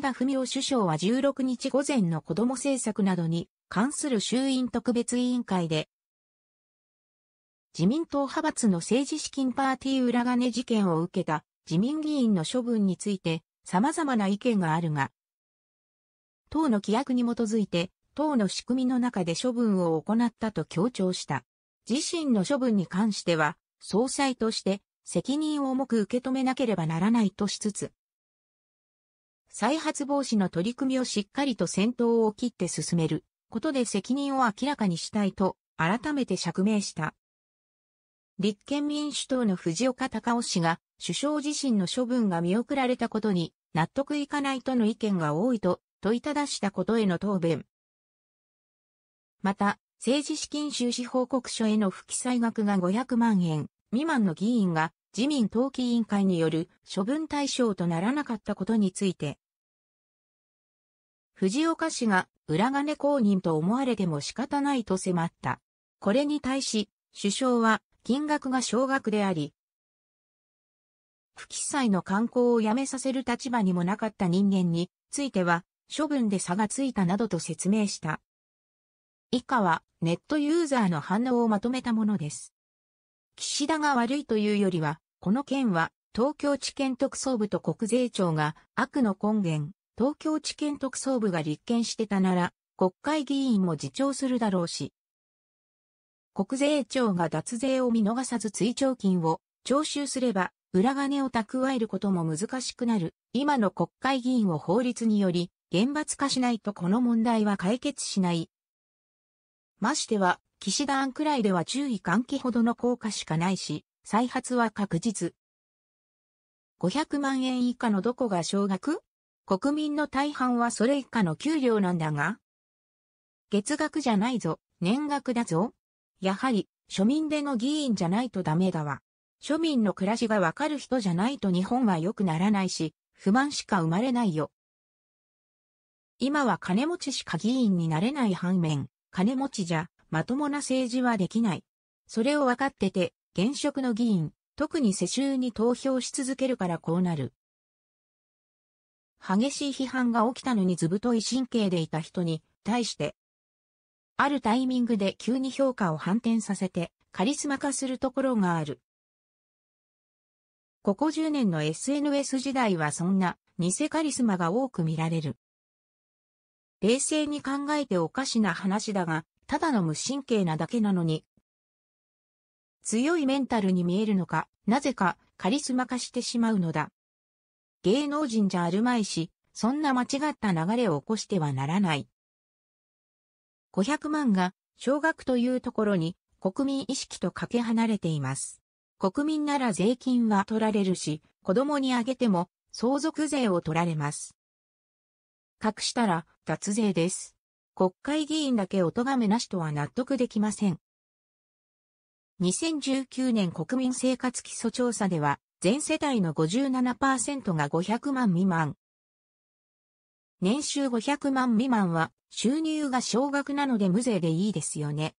田文雄首相は16日午前の子ども政策などに関する衆院特別委員会で、自民党派閥の政治資金パーティー裏金事件を受けた自民議員の処分について様々な意見があるが、党の規約に基づいて党の仕組みの中で処分を行ったと強調した。自身の処分に関しては、総裁として責任を重く受け止めなければならないとしつつ、再発防止の取り組みをしっかりと先頭を切って進めることで責任を明らかにしたいと改めて釈明した。立憲民主党の藤岡隆夫氏が首相自身の処分が見送られたことに納得いかないとの意見が多いと問いただしたことへの答弁。また、政治資金収支報告書への不記載額が500万円未満の議員が自民党紀委員会による処分対象とならなかったことについて、藤岡氏が裏金公認と思われても仕方ないと迫った。これに対し、首相は金額が少額であり、不記載の観光をやめさせる立場にもなかった人間については、処分で差がついたなどと説明した。以下はネットユーザーの反応をまとめたものです。岸田が悪いというよりは、この件は東京地検特捜部と国税庁が悪の根源、東京地検特捜部が立件してたなら、国会議員も自重するだろうし。国税庁が脱税を見逃さず追徴金を徴収すれば、裏金を蓄えることも難しくなる。今の国会議員を法律により、厳罰化しないとこの問題は解決しない。ましては、岸田案くらいでは注意喚起ほどの効果しかないし、再発は確実。500万円以下のどこが少額国民の大半はそれ以下の給料なんだが月額じゃないぞ、年額だぞ。やはり、庶民での議員じゃないとダメだわ。庶民の暮らしがわかる人じゃないと日本は良くならないし、不満しか生まれないよ。今は金持ちしか議員になれない反面、金持ちじゃ、まともな政治はできない。それを分かってて、現職の議員、特に世襲に投票し続けるからこうなる。激しい批判が起きたのにずぶとい神経でいた人に対して、あるタイミングで急に評価を反転させてカリスマ化するところがある。ここ10年の SNS 時代はそんな偽カリスマが多く見られる。冷静に考えておかしな話だが、ただの無神経なだけなのに、強いメンタルに見えるのか、なぜかカリスマ化してしまうのだ。芸能人じゃあるまいし、そんな間違った流れを起こしてはならない。500万が、少額というところに、国民意識とかけ離れています。国民なら税金は取られるし、子供にあげても、相続税を取られます。隠したら、脱税です。国会議員だけお咎めなしとは納得できません。2019年国民生活基礎調査では、全世帯の57%が500万未満。年収500万未満は収入が少額なので無税でいいですよね。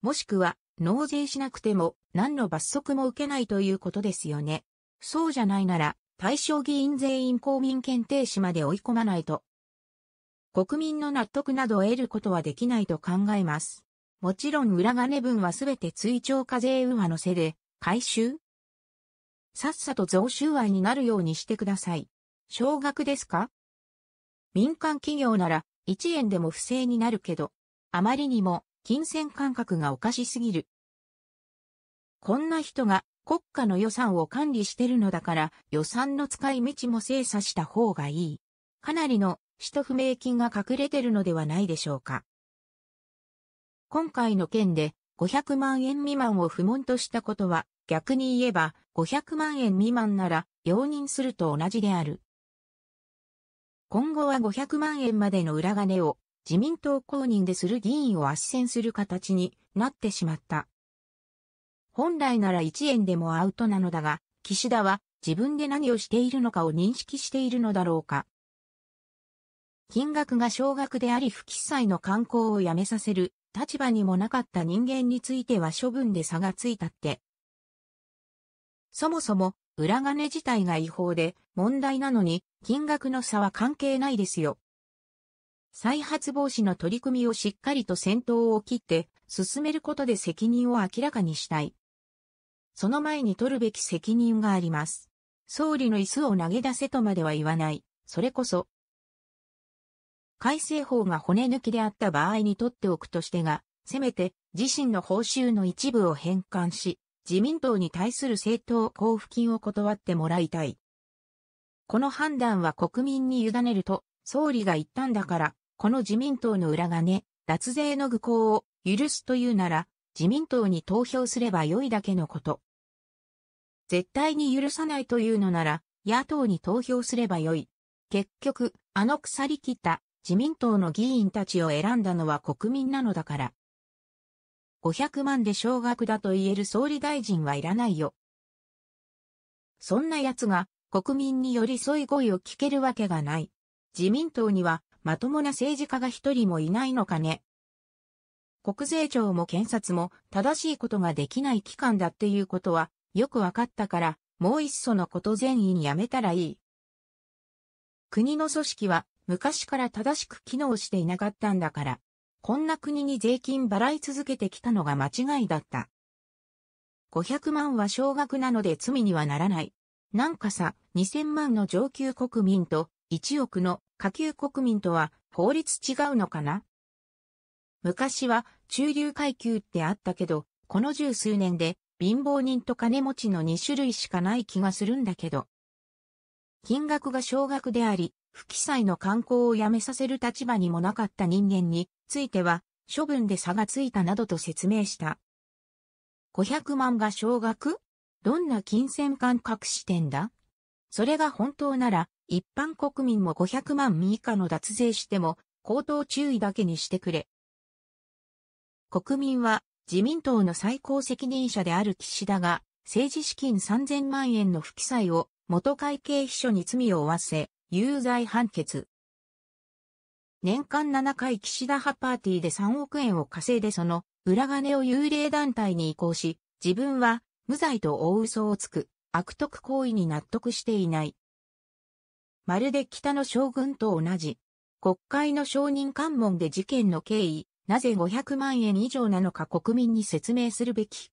もしくは納税しなくても何の罰則も受けないということですよね。そうじゃないなら対象議員全員公民検定士まで追い込まないと。国民の納得などを得ることはできないと考えます。もちろん裏金分はすべて追徴課税右派のせで、回収、さっさと贈収賄になるようにしてください。少額ですか民間企業なら1円でも不正になるけど、あまりにも金銭感覚がおかしすぎる。こんな人が国家の予算を管理してるのだから予算の使い道も精査した方がいい。かなりの使途不明金が隠れてるのではないでしょうか。今回の件で500万円未満を不問としたことは逆に言えば、500万円未満なら、容認すると同じである。今後は500万円までの裏金を自民党公認でする議員を斡旋する形になってしまった。本来なら1円でもアウトなのだが、岸田は自分で何をしているのかを認識しているのだろうか。金額が少額であり不記載の観光をやめさせる立場にもなかった人間については処分で差がついたってそもそも、裏金自体が違法で、問題なのに、金額の差は関係ないですよ。再発防止の取り組みをしっかりと先頭を切って、進めることで責任を明らかにしたい。その前に取るべき責任があります。総理の椅子を投げ出せとまでは言わない。それこそ、改正法が骨抜きであった場合に取っておくとしてが、せめて自身の報酬の一部を返還し、自民党に対する政党交付金を断ってもらいたい。この判断は国民に委ねると、総理が言ったんだから、この自民党の裏金、脱税の愚行を許すというなら、自民党に投票すれば良いだけのこと。絶対に許さないというのなら、野党に投票すれば良い。結局、あの腐り切った自民党の議員たちを選んだのは国民なのだから。500万で少額だと言える総理大臣はいらないよ。そんな奴が国民に寄り添い声を聞けるわけがない。自民党にはまともな政治家が一人もいないのかね。国税庁も検察も正しいことができない機関だっていうことはよくわかったから、もういっそのこと善意にやめたらいい。国の組織は昔から正しく機能していなかったんだから。こんな国に税金払い続けてきたのが間違いだった。500万は少額なので罪にはならない。なんかさ、2000万の上級国民と1億の下級国民とは法律違うのかな昔は中流階級ってあったけど、この十数年で貧乏人と金持ちの2種類しかない気がするんだけど。金額が少額であり、不記載の観光をやめさせる立場にもなかった人間については、処分で差がついたなどと説明した。500万が少額どんな金銭感覚視点だそれが本当なら、一般国民も500万以下の脱税しても、口頭注意だけにしてくれ。国民は、自民党の最高責任者である岸田が、政治資金3000万円の不記載を、元会計秘書に罪を負わせ、有罪判決。年間7回岸田派パーティーで3億円を稼いでその裏金を幽霊団体に移行し、自分は無罪と大嘘をつく悪徳行為に納得していない。まるで北の将軍と同じ。国会の証人喚問で事件の経緯、なぜ500万円以上なのか国民に説明するべき。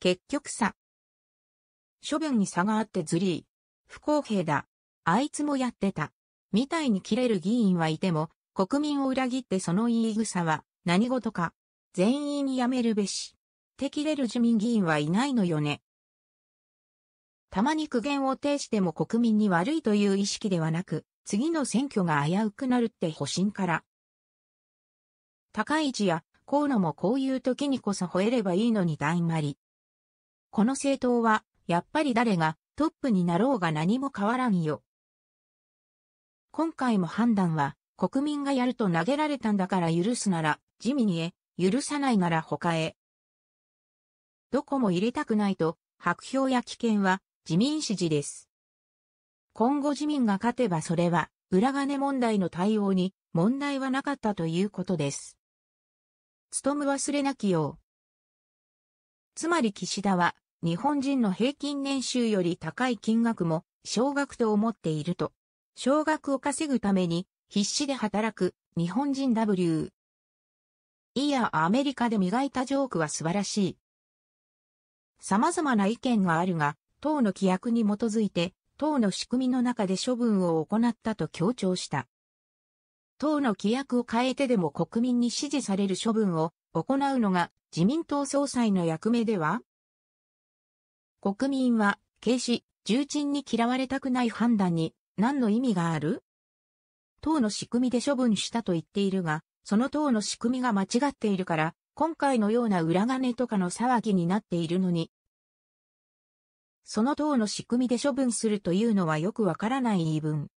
結局さ。処分に差があってずりー。不公平だ。あいつもやってた。みたいに切れる議員はいても、国民を裏切ってその言い草は何事か。全員辞めるべし。って切れる自民議員はいないのよね。たまに苦言を呈しても国民に悪いという意識ではなく、次の選挙が危うくなるって保身から。高市や河野もこういう時にこそ吠えればいいのに大んまり。この政党は、やっぱり誰がトップになろうが何も変わらんよ。今回も判断は、国民がやると投げられたんだから許すなら、地味にへ、許さないなら他へ。どこも入れたくないと、白票や棄権は自民支持です。今後自民が勝てばそれは、裏金問題の対応に問題はなかったということです。務む忘れなきよう。つまり岸田は、日本人の平均年収より高い金額も、少額と思っていると少額を稼ぐために必死で働く日本人 W。いやアメリカで磨いたジョークは素晴らしい。様々な意見があるが、党の規約に基づいて、党の仕組みの中で処分を行ったと強調した。党の規約を変えてでも国民に支持される処分を行うのが自民党総裁の役目では国民は、軽視、重鎮に嫌われたくない判断に何の意味がある党の仕組みで処分したと言っているが、その党の仕組みが間違っているから、今回のような裏金とかの騒ぎになっているのに、その党の仕組みで処分するというのはよくわからない言い分。